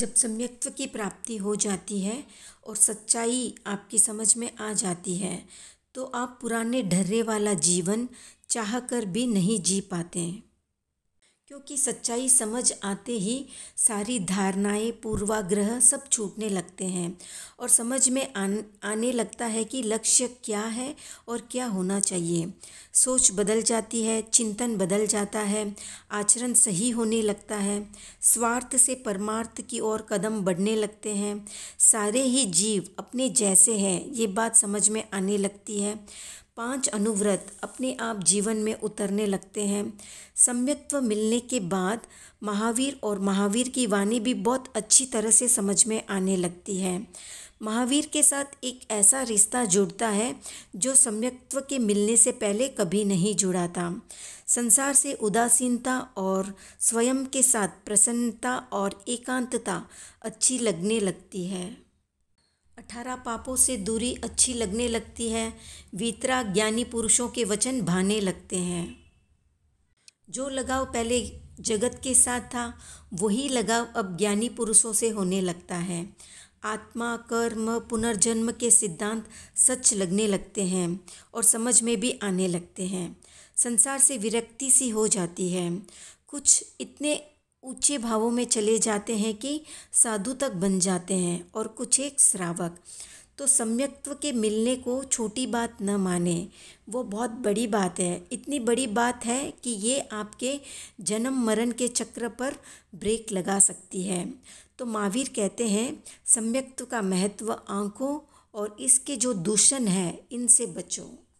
जब सम्यक्त्व की प्राप्ति हो जाती है और सच्चाई आपकी समझ में आ जाती है तो आप पुराने ढर्रे वाला जीवन चाह कर भी नहीं जी पाते हैं क्योंकि सच्चाई समझ आते ही सारी धारणाएं पूर्वाग्रह सब छूटने लगते हैं और समझ में आन, आने लगता है कि लक्ष्य क्या है और क्या होना चाहिए सोच बदल जाती है चिंतन बदल जाता है आचरण सही होने लगता है स्वार्थ से परमार्थ की ओर कदम बढ़ने लगते हैं सारे ही जीव अपने जैसे हैं ये बात समझ में आने लगती है पांच अनुव्रत अपने आप जीवन में उतरने लगते हैं सम्यक्त्व मिलने के बाद महावीर और महावीर की वाणी भी बहुत अच्छी तरह से समझ में आने लगती है महावीर के साथ एक ऐसा रिश्ता जुड़ता है जो सम्यक्त्व के मिलने से पहले कभी नहीं जुड़ा था संसार से उदासीनता और स्वयं के साथ प्रसन्नता और एकांतता अच्छी लगने लगती है अठारह पापों से दूरी अच्छी लगने लगती है वीतरा ज्ञानी पुरुषों के वचन भाने लगते हैं जो लगाव पहले जगत के साथ था वही लगाव अब ज्ञानी पुरुषों से होने लगता है आत्मा कर्म पुनर्जन्म के सिद्धांत सच लगने लगते हैं और समझ में भी आने लगते हैं संसार से विरक्ति सी हो जाती है कुछ इतने ऊंचे भावों में चले जाते हैं कि साधु तक बन जाते हैं और कुछ एक श्रावक तो सम्यक्त्व के मिलने को छोटी बात न माने वो बहुत बड़ी बात है इतनी बड़ी बात है कि ये आपके जन्म मरण के चक्र पर ब्रेक लगा सकती है तो महावीर कहते हैं सम्यक्त्व का महत्व आँखों और इसके जो दूषण है इनसे बचो